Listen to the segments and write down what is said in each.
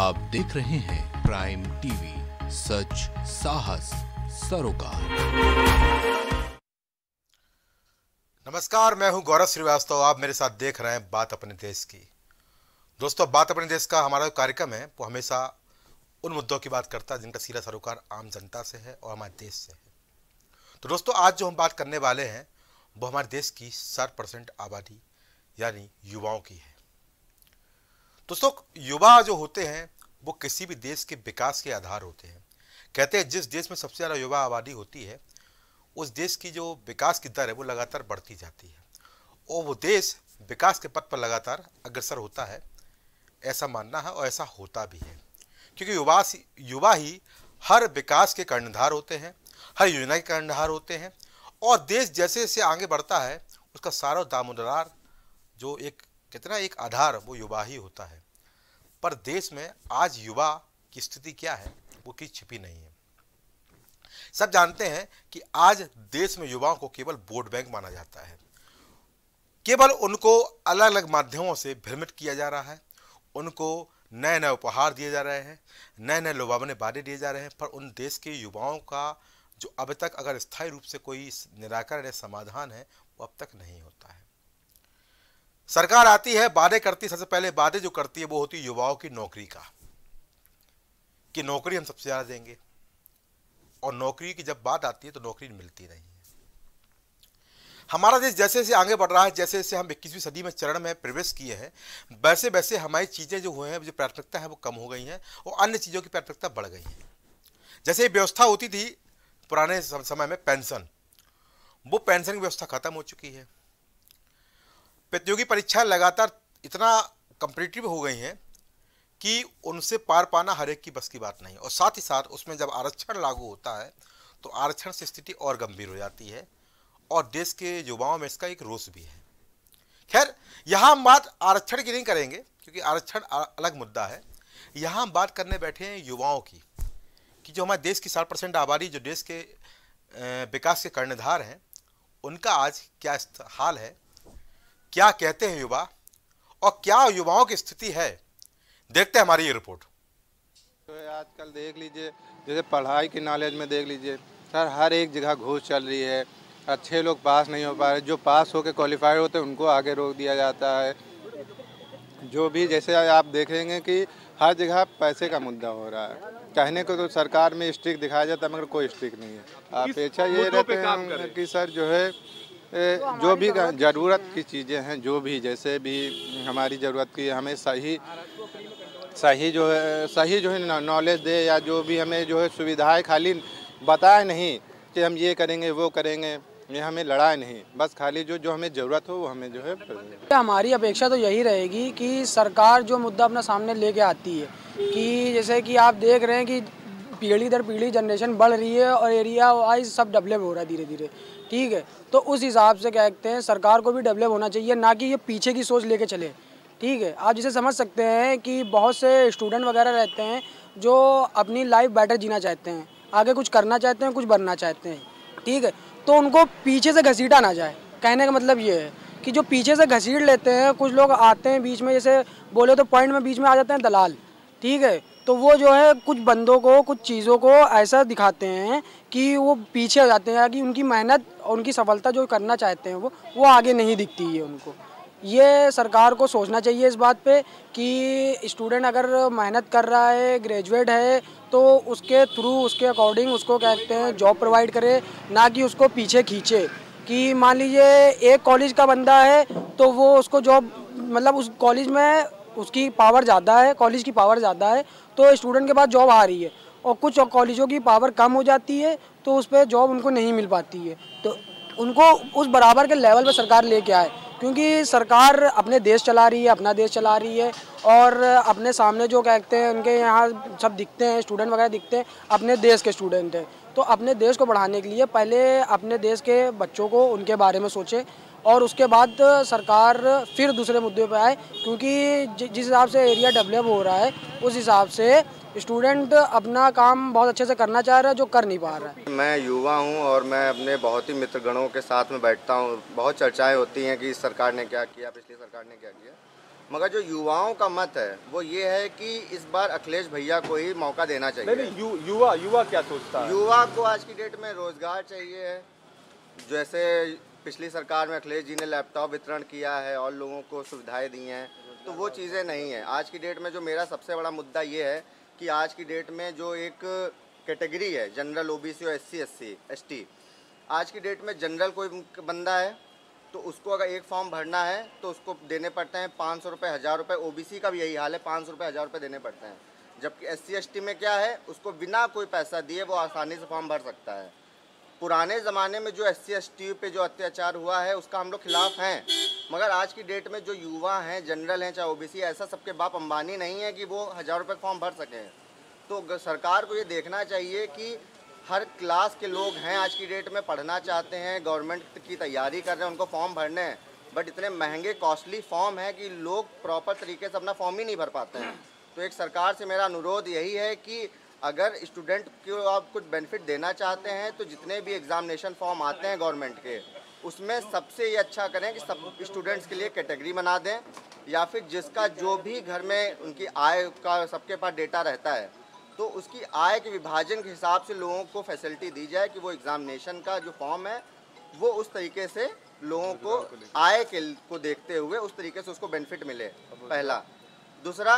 आप देख रहे हैं प्राइम टीवी सच साहस सरोकार नमस्कार मैं हूं गौरव श्रीवास्तव आप मेरे साथ देख रहे हैं बात अपने देश की दोस्तों बात अपने देश का हमारा जो कार्यक्रम है वो हमेशा उन मुद्दों की बात करता है जिनका सीधा सरोकार आम जनता से है और हमारे देश से है तो दोस्तों आज जो हम बात करने वाले हैं वो हमारे देश की साठ परसेंट आबादी यानी युवाओं की है दोस्तों युवा जो होते हैं वो किसी भी देश के विकास के आधार होते हैं कहते हैं जिस देश में सबसे ज़्यादा युवा आबादी होती है उस देश की जो विकास की दर है वो लगातार बढ़ती जाती है और वो देश विकास के पथ पर लगातार अग्रसर होता है ऐसा मानना है और ऐसा होता भी है क्योंकि युवा युवा ही हर विकास के कर्णधार होते हैं हर योजना के कर्णधार होते हैं और देश जैसे जैसे आगे बढ़ता है उसका सारा दामोदरार जो एक कितना एक आधार वो युवा ही होता है पर देश में आज युवा की स्थिति क्या है वो की छिपी नहीं है सब जानते हैं कि आज देश में युवाओं को केवल वोट बैंक माना जाता है केवल उनको अलग अलग माध्यमों से भ्रमित किया जा रहा है उनको नए नए उपहार दिए जा रहे हैं नए नए लुभावने बाधे दिए जा रहे हैं पर उन देश के युवाओं का जो अब तक अगर स्थायी रूप से कोई निराकरण या समाधान है वो अब तक नहीं होता है सरकार आती है वादे करती सबसे पहले वादे जो करती है वो होती है युवाओं की नौकरी का कि नौकरी हम सबसे ज़्यादा देंगे और नौकरी की जब बात आती है तो नौकरी मिलती नहीं है हमारा देश जैसे जैसे आगे बढ़ रहा है जैसे जैसे हम इक्कीसवीं सदी में चरण में प्रवेश किए हैं वैसे वैसे हमारी चीज़ें जो हुए हैं जो प्राथमिकता है वो कम हो गई हैं और अन्य चीज़ों की प्राथमिकता बढ़ गई है जैसे व्यवस्था होती थी पुराने समय में पेंशन वो पेंशन की व्यवस्था खत्म हो चुकी है प्रतियोगी परीक्षा लगातार इतना कम्पिटिटिव हो गई हैं कि उनसे पार पाना हर एक की बस की बात नहीं और साथ ही साथ उसमें जब आरक्षण लागू होता है तो आरक्षण से स्थिति और गंभीर हो जाती है और देश के युवाओं में इसका एक रोष भी है खैर यहाँ हम बात आरक्षण की नहीं करेंगे क्योंकि आरक्षण अलग मुद्दा है यहाँ हम बात करने बैठे हैं युवाओं की कि जो हमारे देश की साठ परसेंट आबादी जो देश के विकास के कर्णधार हैं उनका आज क्या हाल है क्या कहते हैं युवा और क्या युवाओं की स्थिति है देखते हैं हमारी ये रिपोर्ट तो आजकल देख लीजिए जैसे पढ़ाई के नॉलेज में देख लीजिए सर हर एक जगह घूस चल रही है अच्छे लोग पास नहीं हो पा रहे जो पास होकर क्वालिफाइड होते हैं उनको आगे रोक दिया जाता है जो भी जैसे आप देखेंगे कि हर जगह पैसे का मुद्दा हो रहा है कहने को तो सरकार में स्ट्रिक दिखाया जाता है मगर कोई स्ट्रिक नहीं है आप अच्छा ये रहते हैं कि सर जो है जो भी ज़रूरत की चीज़ें हैं जो भी जैसे भी हमारी ज़रूरत की हमें सही सही जो है सही जो है नॉलेज दे या जो भी हमें जो है सुविधाएं खाली बताए नहीं कि हम ये करेंगे वो करेंगे ये हमें लड़ाए नहीं बस खाली जो जो हमें ज़रूरत हो वो हमें जो तो है हमारी अपेक्षा तो यही रहेगी कि सरकार जो मुद्दा अपना सामने लेके आती है कि जैसे कि आप देख रहे हैं कि पीढ़ी दर पीढ़ी जनरेशन बढ़ रही है और एरिया वाइज सब डेवलप हो रहा है धीरे धीरे ठीक है तो उस हिसाब से क्या कहते हैं सरकार को भी डेवलप होना चाहिए ना कि ये पीछे की सोच लेके चले ठीक है आप जिसे समझ सकते हैं कि बहुत से स्टूडेंट वगैरह रहते हैं जो अपनी लाइफ बेटर जीना चाहते हैं आगे कुछ करना चाहते हैं कुछ बनना चाहते हैं ठीक है तो उनको पीछे से घसीटा ना जाए कहने का मतलब ये है कि जो पीछे से घसीट लेते हैं कुछ लोग आते हैं बीच में जैसे बोले तो पॉइंट में बीच में आ जाते हैं दलाल ठीक है तो वो जो है कुछ बंदों को कुछ चीज़ों को ऐसा दिखाते हैं कि वो पीछे आ जाते हैं कि उनकी मेहनत और उनकी सफलता जो करना चाहते हैं वो वो आगे नहीं दिखती है उनको ये सरकार को सोचना चाहिए इस बात पे कि स्टूडेंट अगर मेहनत कर रहा है ग्रेजुएट है तो उसके थ्रू उसके अकॉर्डिंग उसको क्या कहते हैं जॉब प्रोवाइड करे ना कि उसको पीछे खींचे कि मान लीजिए एक कॉलेज का बंदा है तो वो उसको जॉब मतलब उस कॉलेज में उसकी पावर ज़्यादा है कॉलेज की पावर ज़्यादा है तो स्टूडेंट के पास जॉब आ रही है और कुछ कॉलेजों की पावर कम हो जाती है तो उस पर जॉब उनको नहीं मिल पाती है तो उनको उस बराबर के लेवल पर सरकार लेके आए क्योंकि सरकार अपने देश चला रही है अपना देश चला रही है और अपने सामने जो कहते हैं उनके यहाँ सब दिखते हैं स्टूडेंट वगैरह दिखते हैं अपने देश के स्टूडेंट हैं तो अपने देश को बढ़ाने के लिए पहले अपने देश के बच्चों को उनके बारे में सोचें और उसके बाद सरकार फिर दूसरे मुद्दे पर आए क्योंकि जिस हिसाब से एरिया डेवलप हो रहा है उस हिसाब से स्टूडेंट अपना काम बहुत अच्छे से करना चाह रहा है जो कर नहीं पा रहा है मैं युवा हूं और मैं अपने बहुत ही मित्रगणों के साथ में बैठता हूं बहुत चर्चाएं होती हैं कि इस सरकार ने क्या किया पिछली सरकार ने क्या किया मगर जो युवाओं का मत है वो ये है कि इस बार अखिलेश भैया को ही मौका देना चाहिए नहीं, यु, युवा युवा क्या सोचता है युवा को आज की डेट में रोजगार चाहिए जैसे पिछली सरकार में अखिलेश जी ने लैपटॉप वितरण किया है और लोगों को सुविधाएं दी हैं तो वो चीज़ें नहीं हैं आज की डेट में जो मेरा सबसे बड़ा मुद्दा ये है कि आज की डेट में जो एक कैटेगरी है जनरल ओबीसी और एससी एससी एसटी आज की डेट में जनरल कोई बंदा है तो उसको अगर एक फॉर्म भरना है तो उसको देने पड़ते हैं पाँच सौ रुपये हज़ार रुपये ओ का भी यही हाल है पाँच सौ रुपये हज़ार रुपये देने पड़ते हैं जबकि एस सी में क्या है उसको बिना कोई पैसा दिए वो आसानी से फॉर्म भर सकता है पुराने ज़माने में जो एस सी पे जो अत्याचार हुआ है उसका हम लोग खिलाफ हैं मगर आज की डेट में जो युवा हैं जनरल हैं चाहे ओबीसी ऐसा सबके बाप अंबानी नहीं है कि वो हज़ार रुपये फॉर्म भर सकें तो सरकार को ये देखना चाहिए कि हर क्लास के लोग हैं आज की डेट में पढ़ना चाहते हैं गवर्नमेंट की तैयारी कर रहे हैं उनको फॉर्म भरने हैं बट इतने महंगे कॉस्टली फॉर्म है कि लोग प्रॉपर तरीके से अपना फॉर्म ही नहीं भर पाते हैं तो एक सरकार से मेरा अनुरोध यही है कि अगर स्टूडेंट को आप कुछ बेनिफिट देना चाहते हैं तो जितने भी एग्जामिनेशन फॉर्म आते हैं गवर्नमेंट के उसमें सबसे ये अच्छा करें कि सब स्टूडेंट्स के लिए कैटेगरी बना दें या फिर जिसका जो भी घर में उनकी आय का सबके पास डेटा रहता है तो उसकी आय के विभाजन के हिसाब से लोगों को फैसिलिटी दी जाए कि वो एग्ज़ामिनेशन का जो फॉर्म है वो उस तरीके से लोगों को आय के को देखते हुए उस तरीके से उसको बेनिफिट मिले पहला दूसरा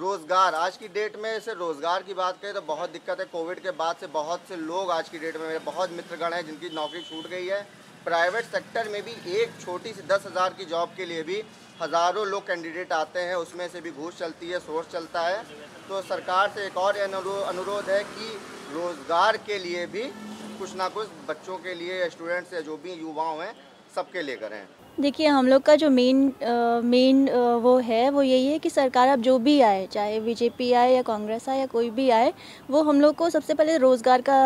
रोज़गार आज की डेट में से रोज़गार की बात करें तो बहुत दिक्कत है कोविड के बाद से बहुत से लोग आज की डेट में मेरे बहुत मित्रगण हैं जिनकी नौकरी छूट गई है प्राइवेट सेक्टर में भी एक छोटी सी दस हज़ार की जॉब के लिए भी हज़ारों लोग कैंडिडेट आते हैं उसमें से भी घूस चलती है सोर्स चलता है तो सरकार से एक और अनुरोध है कि रोज़गार के लिए भी कुछ ना कुछ बच्चों के लिए स्टूडेंट्स या जो भी युवाओं हैं सबके लिए करें देखिए हम लोग का जो मेन मेन वो है वो यही है कि सरकार अब जो भी आए चाहे बीजेपी आए या कांग्रेस आए या कोई भी आए वो हम लोग को सबसे पहले रोज़गार का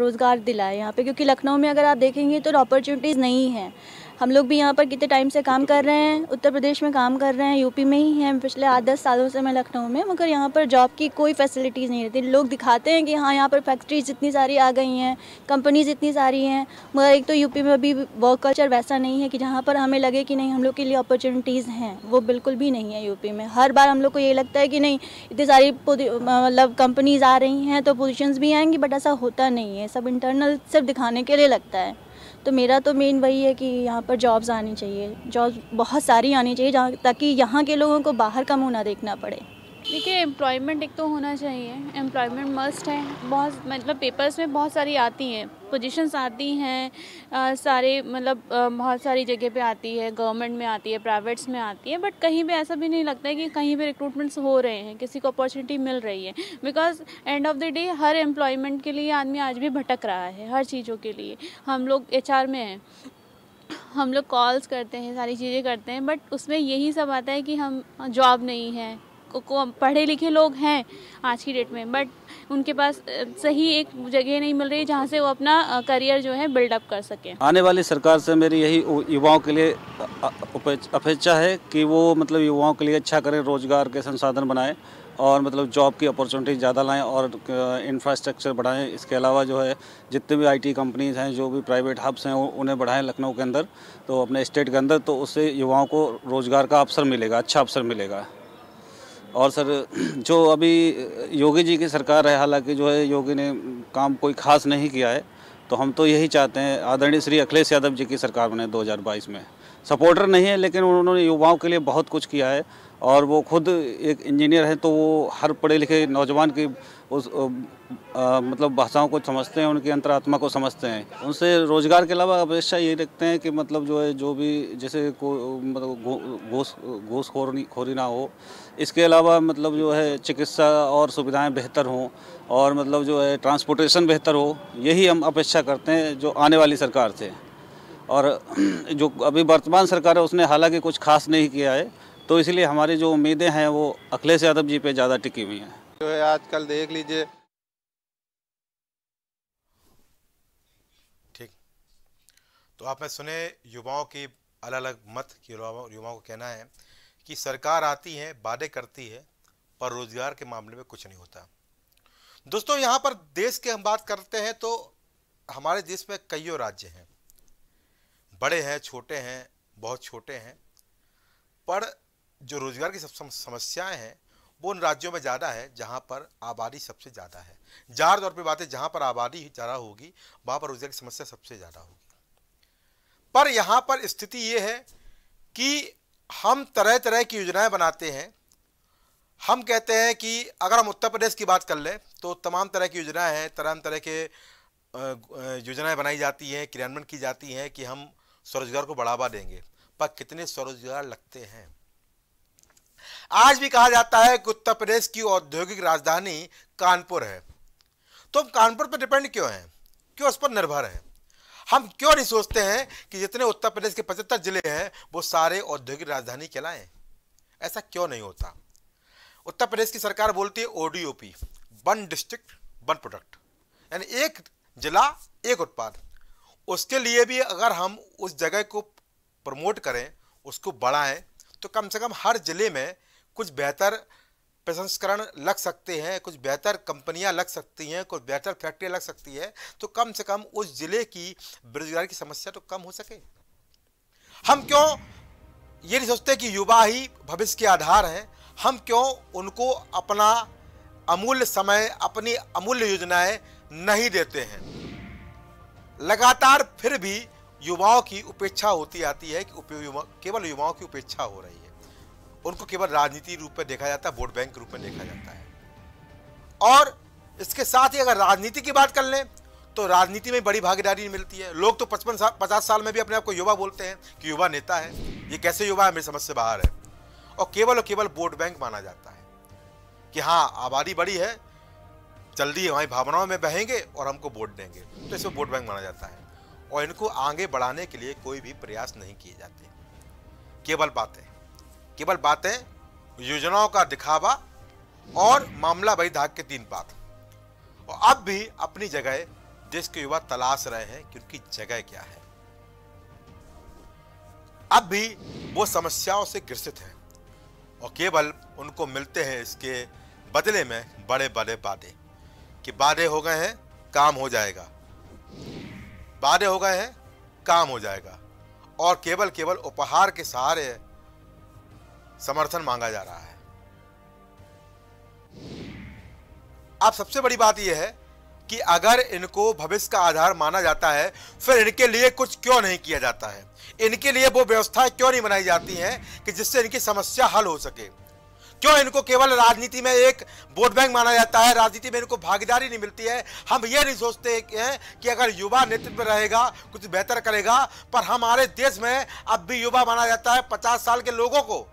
रोज़गार दिलाए यहाँ पे क्योंकि लखनऊ में अगर आप देखेंगे तो अपॉर्चुनिटीज़ नहीं हैं हम लोग भी यहाँ पर कितने टाइम से काम कर रहे हैं उत्तर प्रदेश में काम कर रहे हैं यूपी में ही हैं पिछले आठ दस सालों से मैं लखनऊ में मगर यहाँ पर जॉब की कोई फैसिलिटीज़ नहीं रहती लोग दिखाते हैं कि हाँ यहाँ पर फैक्ट्रीज इतनी सारी आ गई हैं कंपनीज़ इतनी सारी हैं मगर एक तो यूपी में अभी वर्क कल्चर वैसा नहीं है कि जहाँ पर हमें लगे कि नहीं हम लोग के लिए अपॉर्चुनिटीज़ हैं वो बिल्कुल भी नहीं है यूपी में हर बार हम लोग को ये लगता है कि नहीं इतनी सारी मतलब कंपनीज़ आ रही हैं तो पोजिशन भी आएंगी बट ऐसा होता नहीं है सब इंटरनल सिर्फ दिखाने के लिए लगता है तो मेरा तो मेन वही है कि यहाँ पर जॉब्स आनी चाहिए जॉब्स बहुत सारी आनी चाहिए जहाँ ताकि यहाँ के लोगों को बाहर का मुँह ना देखना पड़े देखिए एम्प्लॉयमेंट एक तो होना चाहिए एम्प्लॉयमेंट मस्ट है बहुत मतलब पेपर्स में बहुत सारी आती हैं पोजीशंस आती हैं सारे मतलब बहुत सारी जगह पे आती है गवर्नमेंट में आती है प्राइवेट्स में आती है बट कहीं पे ऐसा भी नहीं लगता है कि कहीं पे रिक्रूटमेंट्स हो रहे हैं किसी को अपॉर्चुनिटी मिल रही है because end of the day हर एम्प्लॉयमेंट के लिए आदमी आज भी भटक रहा है हर चीज़ों के लिए हम लोग एच में हैं हम लोग कॉल्स करते हैं सारी चीज़ें करते हैं बट उसमें यही सब आता है कि हम जॉब नहीं है को पढ़े लिखे लोग हैं आज की डेट में बट उनके पास सही एक जगह नहीं मिल रही जहाँ से वो अपना करियर जो है बिल्डअप कर सके आने वाली सरकार से मेरी यही युवाओं के लिए अपेक्षा है कि वो मतलब युवाओं के लिए अच्छा करें रोजगार के संसाधन बनाए और मतलब जॉब की अपॉर्चुनिटी ज़्यादा लाएं और इंफ्रास्ट्रक्चर बढ़ाएं इसके अलावा जो है जितने भी आईटी कंपनीज हैं जो भी प्राइवेट हब्स हैं उन्हें बढ़ाएं लखनऊ के अंदर तो अपने स्टेट के अंदर तो उससे युवाओं को रोज़गार का अवसर मिलेगा अच्छा अवसर मिलेगा और सर जो अभी योगी जी की सरकार है हालांकि जो है योगी ने काम कोई खास नहीं किया है तो हम तो यही चाहते हैं आदरणीय श्री अखिलेश यादव जी की सरकार बने 2022 में सपोर्टर नहीं है लेकिन उन्होंने युवाओं के लिए बहुत कुछ किया है और वो खुद एक इंजीनियर हैं तो वो हर पढ़े लिखे नौजवान की उस आ, मतलब भाषाओं को समझते हैं उनकी अंतरात्मा को समझते हैं उनसे रोज़गार के अलावा अपेक्षा ये रखते हैं कि मतलब जो है जो भी जैसे को मतलब घोष गो, घोष खोरी खोरी ना हो इसके अलावा मतलब जो है चिकित्सा और सुविधाएं बेहतर हों और मतलब जो है ट्रांसपोर्टेशन बेहतर हो यही हम अपेक्षा करते हैं जो आने वाली सरकार से और जो अभी वर्तमान सरकार है उसने हालांकि कुछ खास नहीं किया है तो इसलिए हमारी जो उम्मीदें हैं वो अखिलेश यादव जी पे ज़्यादा टिकी हुई हैं जो है आजकल देख लीजिए ठीक तो आपने सुने युवाओं की अलग अलग मत कि युवाओं को कहना है कि सरकार आती है वादे करती है पर रोजगार के मामले में कुछ नहीं होता दोस्तों यहाँ पर देश की हम बात करते हैं तो हमारे देश में कईयों राज्य हैं बड़े हैं छोटे हैं बहुत छोटे हैं पर जो रोज़गार की सबसे समस्याएं हैं वो उन राज्यों में ज़्यादा है जहाँ पर आबादी सबसे ज़्यादा है जार तौर पर बात है जहाँ पर आबादी ज़्यादा होगी वहाँ पर रोज़गार की समस्या सबसे ज़्यादा होगी पर यहाँ पर स्थिति ये है कि हम तरह तरह की योजनाएं बनाते हैं हम कहते हैं कि अगर हम उत्तर प्रदेश की बात कर लें तो तमाम तरह की योजनाएं हैं तरह तरह के योजनाएं बनाई जाती हैं क्रियान्वयन की जाती हैं कि हम स्वरोजगार को बढ़ावा देंगे पर कितने स्वरोजगार लगते हैं आज भी कहा जाता है कि उत्तर प्रदेश की औद्योगिक राजधानी कानपुर है तो हम कानपुर पर डिपेंड क्यों हैं क्यों उस पर निर्भर हैं हम क्यों नहीं सोचते हैं कि जितने उत्तर प्रदेश के पचहत्तर जिले हैं वो सारे औद्योगिक राजधानी कहलाएं ऐसा क्यों नहीं होता उत्तर प्रदेश की सरकार बोलती है ODOP one district one product यानी एक जिला एक उत्पाद उसके लिए भी अगर हम उस जगह को प्रमोट करें उसको बढ़ाएं तो कम से कम हर ज़िले में कुछ बेहतर प्रसंस्करण लग सकते हैं कुछ बेहतर कंपनियां लग सकती हैं कुछ बेहतर फैक्ट्रियाँ लग सकती है तो कम से कम उस ज़िले की बेरोजगारी की समस्या तो कम हो सके हम क्यों ये नहीं सोचते कि युवा ही भविष्य के आधार हैं हम क्यों उनको अपना अमूल्य समय अपनी अमूल्य योजनाएं नहीं देते हैं लगातार फिर भी युवाओं की उपेक्षा होती आती है कि केवल युवाओं की उपेक्षा हो रही है उनको केवल राजनीति रूप में देखा जाता है वोट बैंक रूप में देखा जाता है और इसके साथ ही अगर राजनीति की बात कर लें तो राजनीति में बड़ी भागीदारी मिलती है लोग तो पचपन साल पचास साल में भी अपने आप को युवा बोलते हैं कि युवा नेता है ये कैसे युवा है मेरी समझ से बाहर है और केवल और केवल वोट बैंक माना जाता है कि हाँ आबादी बड़ी है जल्दी हमारी भावनाओं में बहेंगे और हमको वोट देंगे तो इसे वोट बैंक माना जाता है और इनको आगे बढ़ाने के लिए कोई भी प्रयास नहीं किए जाते केवल बातें केवल बातें योजनाओं का दिखावा और मामला भाई धाक के तीन बात और अब भी अपनी जगह देश के युवा तलाश रहे हैं कि उनकी जगह क्या है अब भी वो समस्याओं से ग्रसित हैं और केवल उनको मिलते हैं इसके बदले में बड़े बड़े वादे कि वादे हो गए हैं काम हो जाएगा वादे हो गए हैं काम हो जाएगा और केवल केवल उपहार के सहारे समर्थन मांगा जा रहा है अब सबसे बड़ी बात यह है कि अगर इनको भविष्य का आधार माना जाता है फिर इनके लिए कुछ क्यों नहीं किया जाता है इनके लिए वो व्यवस्था क्यों नहीं बनाई जाती है कि जिससे इनकी समस्या हल हो सके क्यों इनको केवल राजनीति में एक वोट बैंक माना जाता है राजनीति में इनको भागीदारी नहीं मिलती है हम ये नहीं सोचते हैं कि अगर युवा नेतृत्व रहेगा कुछ बेहतर करेगा पर हमारे देश में अब भी युवा माना जाता है पचास साल के लोगों को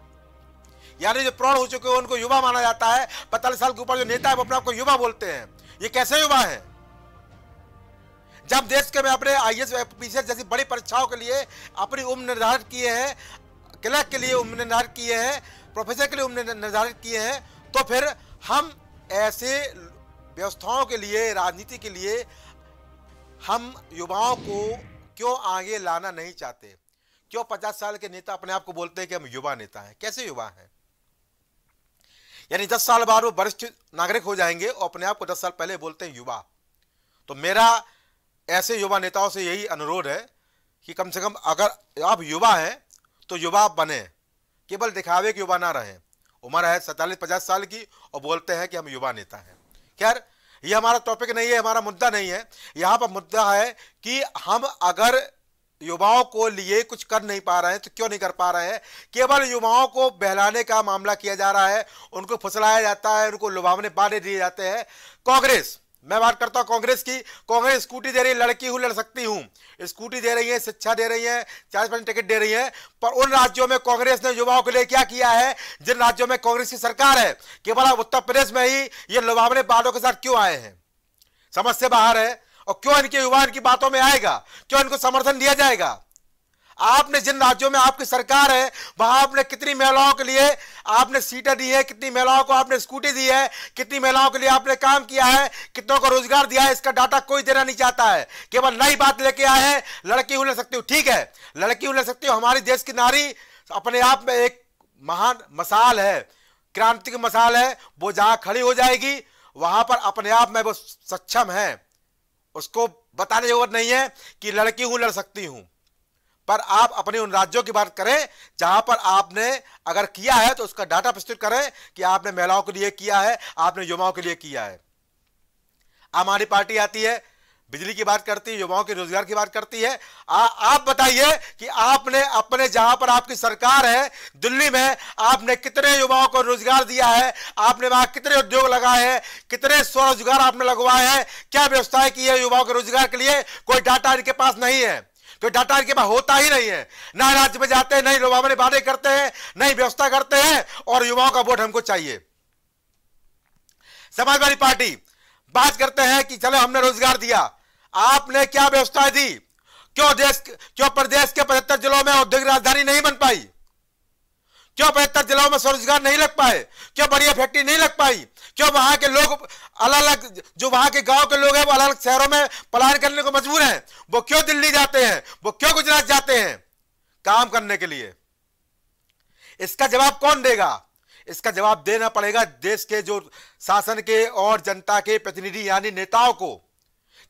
यानी जो प्रौढ़ हो चुके हैं उनको युवा माना जाता है पैतालीस साल के ऊपर जो नेता है वो अपने आपको युवा बोलते हैं ये कैसे युवा है जब देश के में अपने आई एस जैसी बड़ी परीक्षाओं के लिए अपनी उम्र निर्धारित किए हैं क्लर्क के लिए उम्र निर्धारित किए हैं प्रोफेसर के लिए उम्र निर्धारित किए हैं तो फिर हम ऐसे व्यवस्थाओं के लिए राजनीति के लिए हम युवाओं को क्यों आगे लाना नहीं चाहते क्यों पचास साल के नेता अपने आप को बोलते हैं कि हम युवा नेता हैं कैसे युवा हैं यानी दस साल बाद वो वरिष्ठ नागरिक हो जाएंगे और अपने आप को दस साल पहले बोलते हैं युवा तो मेरा ऐसे युवा नेताओं से यही अनुरोध है कि कम से कम अगर आप युवा हैं तो युवा बने केवल दिखावे के युवा ना रहें उम्र है सैंतालीस पचास साल की और बोलते हैं कि हम युवा नेता हैं खैर ये हमारा टॉपिक नहीं है हमारा मुद्दा नहीं है यहाँ पर मुद्दा है कि हम अगर युवाओं को लिए कुछ कर नहीं पा रहे हैं तो क्यों नहीं कर पा रहे हैं केवल युवाओं को बहलाने का मामला किया जा रहा है उनको फुसलाया जाता है उनको लुभावने बाने दिए जाते हैं कांग्रेस मैं बात करता हूं कांग्रेस की कांग्रेस स्कूटी दे रही है लड़की हूं लड़ सकती हूं स्कूटी दे रही है शिक्षा दे रही है चालीस परसेंट टिकट दे रही है पर उन राज्यों में कांग्रेस ने युवाओं के लिए क्या किया है जिन राज्यों में कांग्रेस की सरकार है केवल उत्तर प्रदेश में ही ये लुभावने बालों के साथ क्यों आए हैं समझ से बाहर है और क्यों इनके युवा इनकी बातों में आएगा क्यों इनको समर्थन दिया जाएगा आपने जिन राज्यों में आपकी सरकार है वहां आपने कितनी महिलाओं के लिए आपने सीटें दी है कितनी महिलाओं को आपने स्कूटी दी है कितनी महिलाओं के लिए आपने काम किया है कितनों को रोजगार दिया है इसका डाटा कोई देना नहीं चाहता है केवल नई बात लेके आए हैं लड़की हूं ले सकती हूँ ठीक है लड़की हूं ले सकती हूँ हमारी देश की नारी अपने आप में एक महान मसाल है क्रांति की मसाल है वो जहां खड़ी हो जाएगी वहां पर अपने आप में वो सक्षम है उसको बताने जरूरत नहीं है कि लड़की हूं लड़ सकती हूं पर आप अपने उन राज्यों की बात करें जहां पर आपने अगर किया है तो उसका डाटा प्रस्तुत करें कि आपने महिलाओं के लिए किया है आपने युवाओं के लिए किया है आम आदमी पार्टी आती है बिजली की बात करती है युवाओं के रोजगार की बात करती है आ, आप बताइए कि आपने अपने जहां पर आपकी सरकार है दिल्ली में आपने कितने युवाओं को रोजगार दिया है आपने वहां कितने उद्योग लगाए हैं कितने स्वरोजगार आपने लगवाए हैं क्या व्यवस्थाएं की है युवाओं के रोजगार के लिए कोई डाटा इनके पास नहीं है कोई डाटा इनके पास होता ही नहीं है ना राज्य में जाते हैं नहीं लोग अपने करते हैं नहीं व्यवस्था करते हैं और युवाओं का वोट हमको चाहिए समाजवादी पार्टी बात करते हैं कि चलो हमने रोजगार दिया आपने क्या व्यवस्था दी क्यों देश क्यों प्रदेश के पचहत्तर जिलों में औद्योगिक राजधानी नहीं बन पाई क्यों पचहत्तर जिलों में स्वरोजगार नहीं लग पाए क्यों बढ़िया फैक्ट्री नहीं लग पाई क्यों वहां के लोग अलग अलग जो वहां के गांव के लोग हैं वो अलग अलग शहरों में पलायन करने को मजबूर हैं वो क्यों दिल्ली जाते हैं वो क्यों गुजरात जाते हैं काम करने के लिए इसका जवाब कौन देगा इसका जवाब देना पड़ेगा देश के जो शासन के और जनता के प्रतिनिधि यानी नेताओं को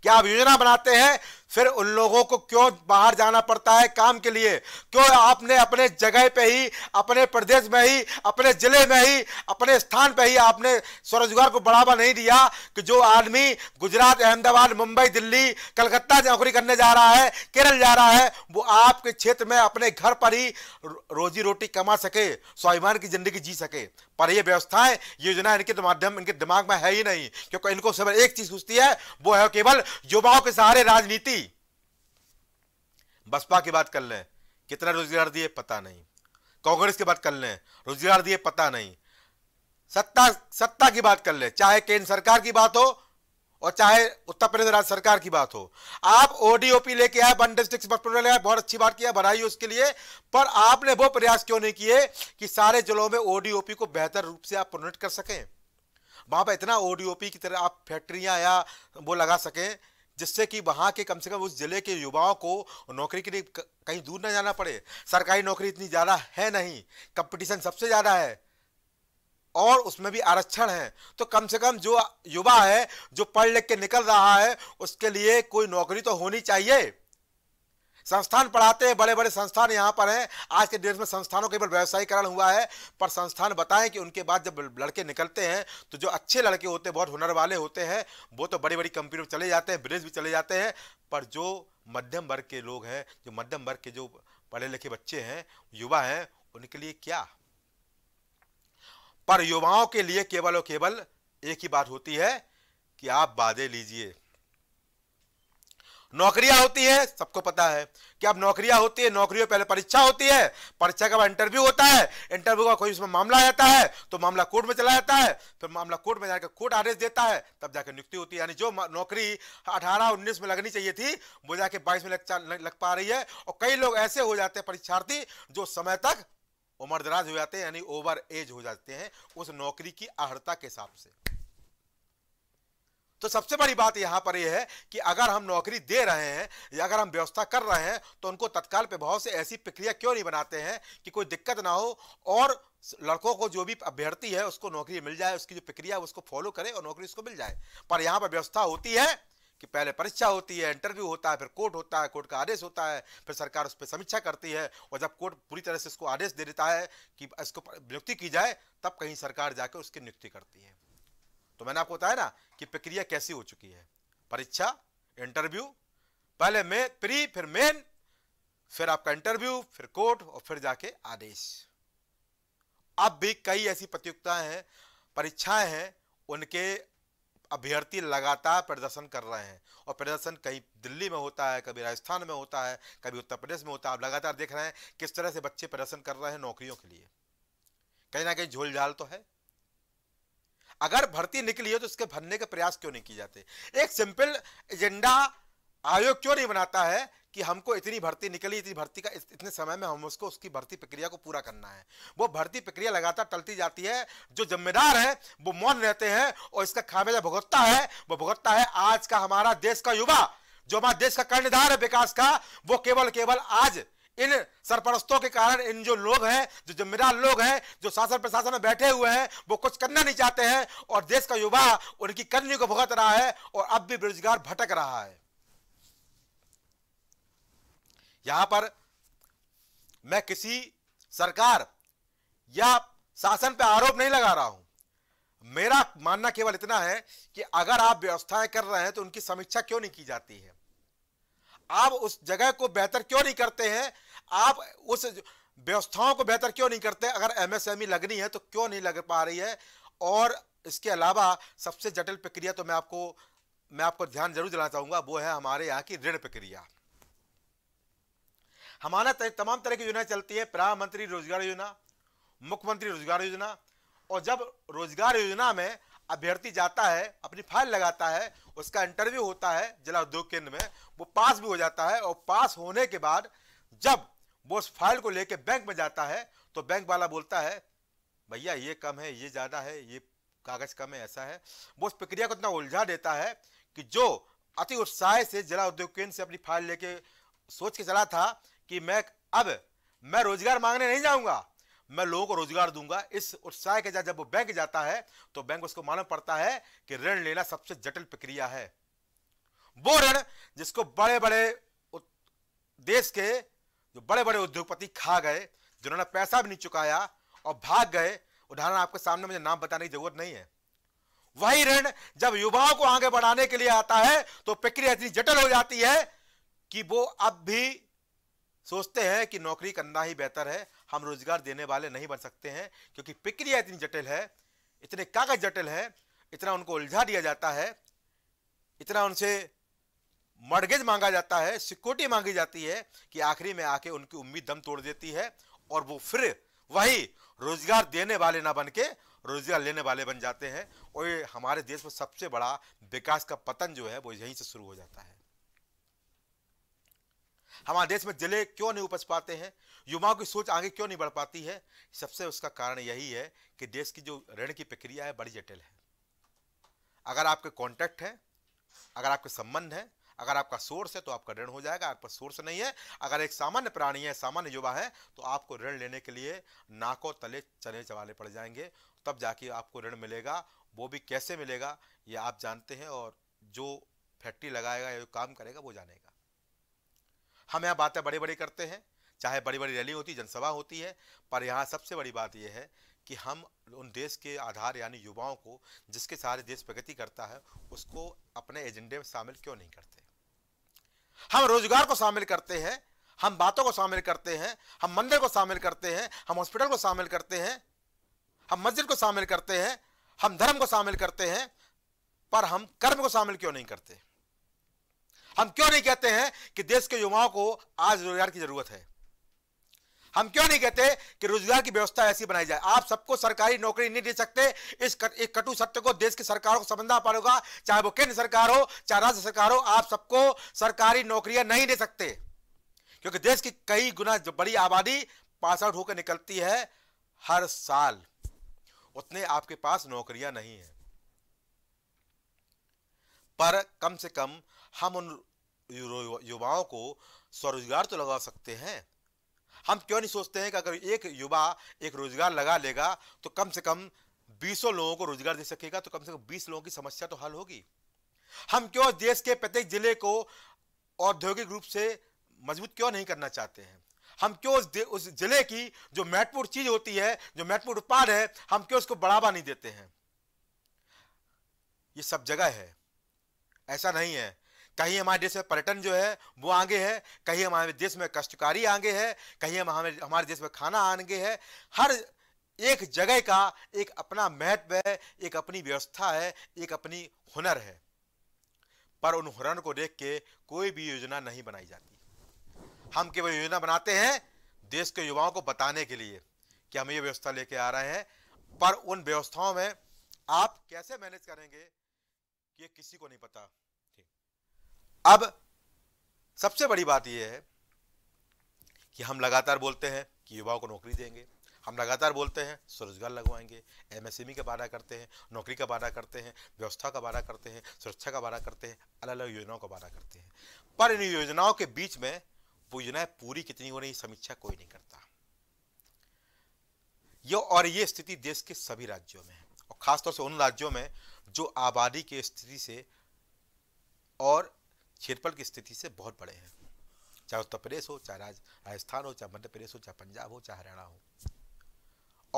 क्या आप योजना बनाते हैं फिर उन लोगों को क्यों बाहर जाना पड़ता है काम के लिए क्यों आपने अपने जगह पे ही अपने प्रदेश में ही अपने जिले में ही अपने स्थान पे ही आपने स्वरोजगार को बढ़ावा नहीं दिया कि जो आदमी गुजरात अहमदाबाद मुंबई दिल्ली कलकत्ता नौकरी करने जा रहा है केरल जा रहा है वो आपके क्षेत्र में अपने घर पर ही रोजी रोटी कमा सके स्वाभिमान की जिंदगी जी सके पर ये व्यवस्थाएं योजना इनके माध्यम इनके दिमाग में है ही नहीं क्योंकि इनको सिर्फ एक चीज सोचती है वो है केवल युवाओं के सहारे राजनीति बसपा की बात कर लें कितना रोजगार दिए पता नहीं कांग्रेस की बात कर लें रोजगार दिए पता नहीं सत्ता सत्ता की बात कर लें चाहे केंद्र सरकार की बात हो और चाहे उत्तर प्रदेश राज्य सरकार की बात हो आप ओडीओपी लेके आए वन डिस्ट्रिक्ट बहुत अच्छी बात किया बधाई उसके लिए पर आपने वो प्रयास क्यों नहीं किए कि सारे जिलों में ओडीओपी को बेहतर रूप से आप प्रोनेट कर सकें वहां पर इतना ओडीओपी की तरह आप फैक्ट्रियां या वो लगा सकें जिससे कि वहाँ के कम से कम उस जिले के युवाओं को नौकरी के लिए कहीं दूर ना जाना पड़े सरकारी नौकरी इतनी ज़्यादा है नहीं कंपटीशन सबसे ज़्यादा है और उसमें भी आरक्षण है तो कम से कम जो युवा है जो पढ़ लिख के निकल रहा है उसके लिए कोई नौकरी तो होनी चाहिए संस्थान पढ़ाते हैं बड़े बड़े संस्थान यहाँ पर हैं आज के डेट में संस्थानों के बल व्यवसायीकरण हुआ है पर संस्थान बताएं कि उनके बाद जब लड़के निकलते हैं तो जो अच्छे लड़के होते हैं बहुत हुनर वाले होते हैं वो तो बड़ी बड़ी कंपनी में चले जाते हैं ब्रिज भी चले जाते हैं पर जो मध्यम वर्ग के लोग हैं जो मध्यम वर्ग के जो पढ़े लिखे बच्चे हैं युवा हैं उनके लिए क्या पर युवाओं के लिए केवल और केवल एक ही बात होती है कि आप वादे लीजिए नौकरियां होती है सबको पता है कि अब नौकरियां होती है नौकरियों पहले परीक्षा होती है परीक्षा के बाद इंटरव्यू होता है इंटरव्यू का कोई उसमें मामला आता है तो मामला कोर्ट में चला जाता है फिर तो मामला कोर्ट में जाकर कोर्ट आदेश देता है तब जाकर नियुक्ति होती है यानी जो नौकरी अठारह उन्नीस में लगनी चाहिए थी वो जाके बाईस में लग, लग पा रही है और कई लोग ऐसे हो जाते हैं परीक्षार्थी जो समय तक उम्रदराज हो जाते हैं यानी ओवर एज हो जाते हैं उस नौकरी की अहर्ता के हिसाब से तो सबसे बड़ी बात यहां पर यह है कि अगर हम नौकरी दे रहे हैं या अगर हम व्यवस्था कर रहे हैं तो उनको तत्काल प्रभाव से ऐसी प्रक्रिया क्यों नहीं बनाते हैं कि कोई दिक्कत ना हो और लड़कों को जो भी अभ्यर्थी है उसको नौकरी मिल जाए उसकी जो प्रक्रिया है उसको फॉलो करे और नौकरी उसको मिल जाए पर यहां पर व्यवस्था होती है कि पहले परीक्षा होती है इंटरव्यू होता है फिर कोर्ट होता है कोर्ट का आदेश होता है फिर सरकार उस पर समीक्षा करती है और जब कोर्ट पूरी तरह से इसको आदेश दे देता है कि इसको नियुक्ति की जाए तब कहीं सरकार जाकर उसकी नियुक्ति करती है तो मैंने आपको बताया ना कि प्रक्रिया कैसी हो चुकी है परीक्षा इंटरव्यू पहले मे प्री फिर मेन फिर आपका इंटरव्यू फिर कोर्ट और फिर जाके आदेश अब भी कई ऐसी प्रतियोगिताएं हैं परीक्षाएं हैं उनके अभ्यर्थी लगातार प्रदर्शन कर रहे हैं और प्रदर्शन कहीं दिल्ली में होता है कभी राजस्थान में होता है कभी उत्तर प्रदेश में होता है आप लगातार देख रहे हैं किस तरह से बच्चे प्रदर्शन कर रहे हैं नौकरियों के लिए कहीं ना कहीं झोलझाल तो है अगर भर्ती निकली हो तो इसके भरने के प्रयास क्यों नहीं किए जाते एक सिंपल एजेंडा आयोग क्यों नहीं बनाता है कि हमको इतनी भर्ती निकली इतनी भर्ती का इतने समय में हम उसको उसकी भर्ती प्रक्रिया को पूरा करना है वो भर्ती प्रक्रिया लगातार टलती जाती है जो जिम्मेदार है वो मौन रहते हैं और इसका खामेजा भुगतता है वो भुगतता है आज का हमारा देश का युवा जो हमारे देश का कर्णधार है विकास का वो केवल केवल आज इन सरपरस्तों के कारण इन जो लोग हैं जो जिम्मेदार लोग हैं जो शासन प्रशासन में बैठे हुए हैं वो कुछ करना नहीं चाहते हैं और देश का युवा उनकी कर्मियों को भुगत रहा है और अब भी बेरोजगार भटक रहा है यहां पर मैं किसी सरकार या शासन पर आरोप नहीं लगा रहा हूं मेरा मानना केवल इतना है कि अगर आप व्यवस्थाएं कर रहे हैं तो उनकी समीक्षा क्यों नहीं की जाती है आप उस जगह को बेहतर क्यों नहीं करते हैं आप उस व्यवस्थाओं को बेहतर क्यों नहीं करते अगर एमएसएमई लगनी है तो क्यों नहीं लग पा रही है और इसके अलावा सबसे जटिल प्रक्रिया तो मैं आपको मैं आपको ध्यान जरूर दिलाना चाहूंगा वो है हमारे यहाँ की ऋण प्रक्रिया हमारा तमाम तरह की योजना चलती है प्रधानमंत्री रोजगार योजना मुख्यमंत्री रोजगार योजना और जब रोजगार योजना में अभ्यर्थी जाता है अपनी फाइल लगाता है उसका इंटरव्यू होता है जिला उद्योग केंद्र में वो पास भी हो जाता है और पास होने के बाद जब वो उस फाइल को लेकर बैंक में जाता है तो बैंक वाला बोलता है भैया ये कम है ये ज़्यादा है ये कागज़ कम है ऐसा है वो उस प्रक्रिया को इतना उलझा देता है कि जो अति उत्साह से जिला उद्योग केंद्र से अपनी फाइल लेके सोच के चला था कि मैं अब मैं रोजगार मांगने नहीं जाऊंगा मैं लोगों को रोजगार दूंगा इस उत्साह के साथ जब वो बैंक जाता है तो बैंक उसको मालूम पड़ता है कि ऋण लेना सबसे जटिल प्रक्रिया है वो ऋण जिसको बड़े बड़े देश के जो बड़े बड़े उद्योगपति खा गए जिन्होंने पैसा भी नहीं चुकाया और भाग गए उदाहरण आपके सामने मुझे नाम बताने की जरूरत नहीं है वही ऋण जब युवाओं को आगे बढ़ाने के लिए आता है तो प्रक्रिया इतनी जटिल हो जाती है कि वो अब भी सोचते हैं कि नौकरी करना ही बेहतर है हम रोजगार देने वाले नहीं बन सकते हैं क्योंकि प्रक्रिया इतनी जटिल है इतने कागज जटिल है इतना उनको उलझा दिया जाता है इतना उनसे मर्गेज मांगा जाता है सिक्योरिटी मांगी जाती है कि आखिरी में आके उनकी उम्मीद दम तोड़ देती है और वो फिर वही रोजगार देने वाले ना बन के रोजगार लेने वाले बन जाते हैं और ये हमारे देश में सबसे बड़ा विकास का पतन जो है वो यहीं से शुरू हो जाता है हमारे देश में जिले क्यों नहीं उपज पाते हैं युवाओं की सोच आगे क्यों नहीं बढ़ पाती है सबसे उसका कारण यही है कि देश की जो ऋण की प्रक्रिया है बड़ी जटिल है अगर आपके कॉन्टैक्ट है अगर आपके संबंध है अगर आपका सोर्स है तो आपका ऋण हो जाएगा आपका सोर्स नहीं है अगर एक सामान्य प्राणी है सामान्य युवा है तो आपको ऋण लेने के लिए नाकों तले चने चवाले पड़ जाएंगे तब जाके आपको ऋण मिलेगा वो भी कैसे मिलेगा ये आप जानते हैं और जो फैक्ट्री लगाएगा या जो काम करेगा वो जानेगा हम यहाँ बातें बड़ी बड़ी करते हैं चाहे बड़ी बड़ी रैली होती जनसभा होती है पर यहाँ सबसे बड़ी बात यह है कि हम उन देश के आधार यानी युवाओं को जिसके सहारे देश प्रगति करता है उसको अपने एजेंडे में शामिल क्यों नहीं करते हम रोजगार को शामिल करते हैं हम बातों को शामिल करते हैं हम मंदिर को शामिल करते हैं हम हॉस्पिटल को शामिल करते हैं हम मस्जिद को शामिल करते हैं हम धर्म को शामिल करते हैं पर हम कर्म को शामिल क्यों नहीं करते हम क्यों नहीं कहते हैं कि देश के युवाओं को आज रोजगार की जरूरत है हम क्यों नहीं कहते कि रोजगार की व्यवस्था ऐसी बनाई जाए आप सबको सरकारी नौकरी नहीं दे सकते इस कटु सत्य को देश की सरकारों को समझना पड़ेगा चाहे वो केंद्र सरकार हो चाहे राज्य सरकार हो आप सबको सरकारी नौकरियां नहीं दे सकते क्योंकि देश की कई गुना बड़ी आबादी पास आउट होकर निकलती है हर साल उतने आपके पास नौकरियां नहीं है पर कम से कम हम उन युवाओं को स्वरोजगार तो लगा सकते हैं हम क्यों नहीं सोचते हैं कि अगर एक युवा एक रोजगार लगा लेगा तो कम से कम बीसों लोगों को रोजगार दे सकेगा तो कम से कम बीस लोगों की समस्या तो हल होगी हम क्यों देश के प्रत्येक जिले को औद्योगिक रूप से मजबूत क्यों नहीं करना चाहते हैं हम क्यों उस, उस जिले की जो महत्वपूर्ण चीज होती है जो महत्वपूर्ण उत्पाद है हम क्यों उसको बढ़ावा नहीं देते हैं ये सब जगह है ऐसा नहीं है कहीं हमारे देश में पर्यटन जो है वो आगे है कहीं हमारे देश में कष्टकारी आगे है कहीं हमारे हमारे देश में खाना आगे है हर एक जगह का एक अपना महत्व है एक अपनी व्यवस्था है एक अपनी हुनर है पर उन हुनर को देख के कोई भी योजना नहीं बनाई जाती हम केवल योजना बनाते हैं देश के युवाओं को बताने के लिए कि हम ये व्यवस्था लेके आ रहे हैं पर उन व्यवस्थाओं में आप कैसे मैनेज करेंगे ये किसी को नहीं पता अब सबसे बड़ी बात यह है कि हम लगातार बोलते हैं कि युवाओं को नौकरी देंगे हम लगातार बोलते हैं स्वरोजगार लगवाएंगे एमएसएमई का वादा करते हैं नौकरी का वादा करते हैं व्यवस्था का वादा करते हैं सुरक्षा का वादा करते हैं अलग अलग योजनाओं का वादा करते हैं पर इन योजनाओं के बीच में वो योजनाएं पूरी कितनी हो रही समीक्षा कोई नहीं करता यो और ये स्थिति देश के सभी राज्यों में है और खासतौर से उन राज्यों में जो आबादी की स्थिति से और क्षेत्रफल की स्थिति से बहुत बड़े हैं चाहे उत्तर प्रदेश हो चाहे राजस्थान हो चाहे मध्य प्रदेश हो चाहे पंजाब हो चाहे हरियाणा हो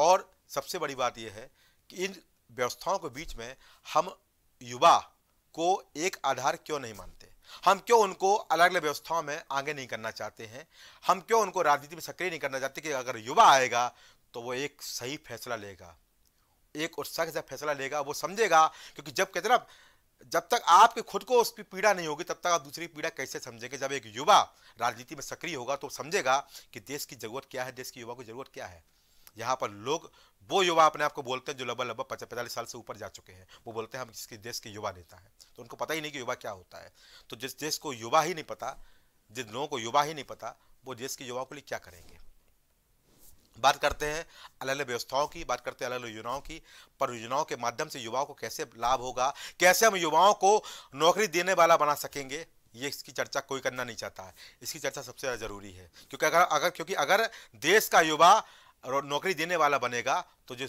और सबसे बड़ी बात यह है कि इन व्यवस्थाओं के बीच में हम युवा को एक आधार क्यों नहीं मानते हम क्यों उनको अलग अलग व्यवस्थाओं में आगे नहीं करना चाहते हैं हम क्यों उनको राजनीति में सक्रिय नहीं करना चाहते कि अगर युवा आएगा तो वो एक सही फैसला लेगा एक उत्साह के साथ फैसला लेगा वो समझेगा क्योंकि जब कहते ना जब तक आपके खुद को उसकी पीड़ा नहीं होगी तब तक आप दूसरी पीड़ा कैसे समझेंगे जब एक युवा राजनीति में सक्रिय होगा तो समझेगा कि देश की जरूरत क्या है देश की युवा को जरूरत क्या है यहाँ पर लोग वो युवा अपने आप को बोलते हैं जो लगभग लगभग पचास पैंतालीस साल से ऊपर जा चुके हैं वो बोलते हैं हम जिसके देश के युवा नेता हैं तो उनको पता ही नहीं कि युवा क्या होता है तो जिस देश को युवा ही नहीं पता जिन लोगों को युवा ही नहीं पता वो देश के युवाओं के लिए क्या करेंगे बात करते हैं अलग अलग व्यवस्थाओं की बात करते हैं अलग अलग योजनाओं की पर योजनाओं के माध्यम से युवाओं को कैसे लाभ होगा कैसे हम युवाओं को नौकरी देने वाला बना सकेंगे ये इसकी चर्चा कोई करना नहीं चाहता है इसकी चर्चा सबसे ज़्यादा ज़रूरी है क्योंकि अगर अगर क्योंकि अगर देश का युवा नौकरी देने वाला बनेगा तो जो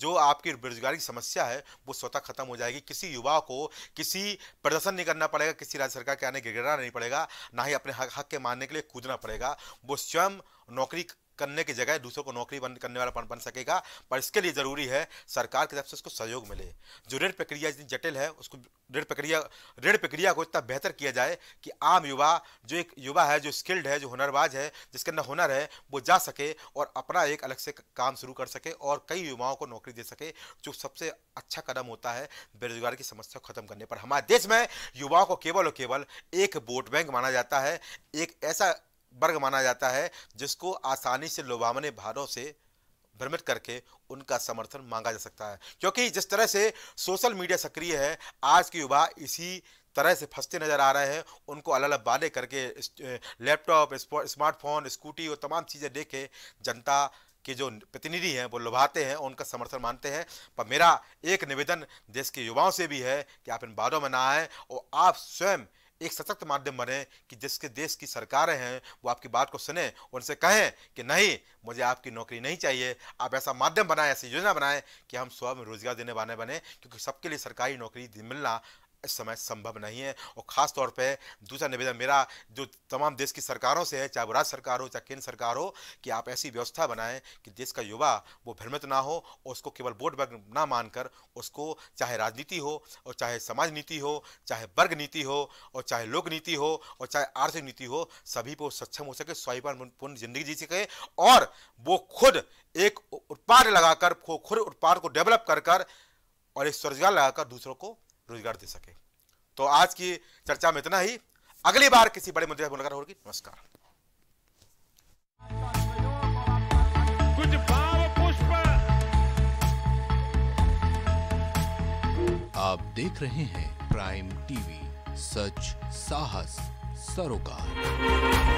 जो आपकी बेरोजगारी की समस्या है वो स्वतः खत्म हो जाएगी किसी युवा को किसी प्रदर्शन नहीं करना पड़ेगा किसी राज्य सरकार के आने गिरना नहीं पड़ेगा ना ही अपने हक हक के मानने के लिए कूदना पड़ेगा वो स्वयं नौकरी करने की जगह दूसरों को नौकरी बन करने वाला बन, सकेगा पर इसके लिए ज़रूरी है सरकार की तरफ से उसको सहयोग मिले जो ऋण प्रक्रिया जितनी जटिल है उसको ऋण प्रक्रिया ऋण प्रक्रिया को इतना बेहतर किया जाए कि आम युवा जो एक युवा है जो स्किल्ड है जो हुनरबाज है जिसके अंदर हुनर है वो जा सके और अपना एक अलग से काम शुरू कर सके और कई युवाओं को नौकरी दे सके जो सबसे अच्छा कदम होता है बेरोजगारी की समस्या को खत्म करने पर हमारे देश में युवाओं को केवल और केवल एक वोट बैंक माना जाता है एक ऐसा वर्ग माना जाता है जिसको आसानी से लोभावने भारों से भ्रमित करके उनका समर्थन मांगा जा सकता है क्योंकि जिस तरह से सोशल मीडिया सक्रिय है आज के युवा इसी तरह से फंसते नज़र आ रहे हैं उनको अलग अलग बाधे करके लैपटॉप स्मार्टफोन स्कूटी और तमाम चीज़ें के जनता के जो प्रतिनिधि हैं वो लुभाते हैं उनका समर्थन मानते हैं पर मेरा एक निवेदन देश के युवाओं से भी है कि आप इन बाधों में ना आए और आप स्वयं एक सशक्त माध्यम बने कि जिसके देश की सरकारें हैं वो आपकी बात को सुने उनसे कहें कि नहीं मुझे आपकी नौकरी नहीं चाहिए आप ऐसा माध्यम बनाएं ऐसी योजना बनाएं कि हम स्वयं रोजगार देने वाले बने क्योंकि सबके लिए सरकारी नौकरी मिलना इस समय संभव नहीं है और ख़ास तौर पे दूसरा निवेदन मेरा जो तमाम देश की सरकारों से है चाहे वो राज्य सरकार हो चाहे केंद्र सरकार हो कि आप ऐसी व्यवस्था बनाएं कि देश का युवा वो भ्रमित ना हो और उसको केवल वोट बैंक ना मानकर उसको चाहे राजनीति हो और चाहे समाज नीति हो चाहे वर्ग नीति हो और चाहे लोक नीति हो और चाहे आर्थिक नीति हो सभी पर सक्षम हो सके स्वाभिमानपूर्ण जिंदगी जी सके और वो खुद एक उत्पाद लगाकर खुद उत्पाद को डेवलप कर कर और एक स्वरोजगार लगाकर दूसरों को रोजगार दे सके तो आज की चर्चा में इतना ही अगली बार किसी बड़े मुद्दे पर मुलाकात होगी नमस्कार कुछ भाव पुष्प आप देख रहे हैं प्राइम टीवी सच साहस सरोकार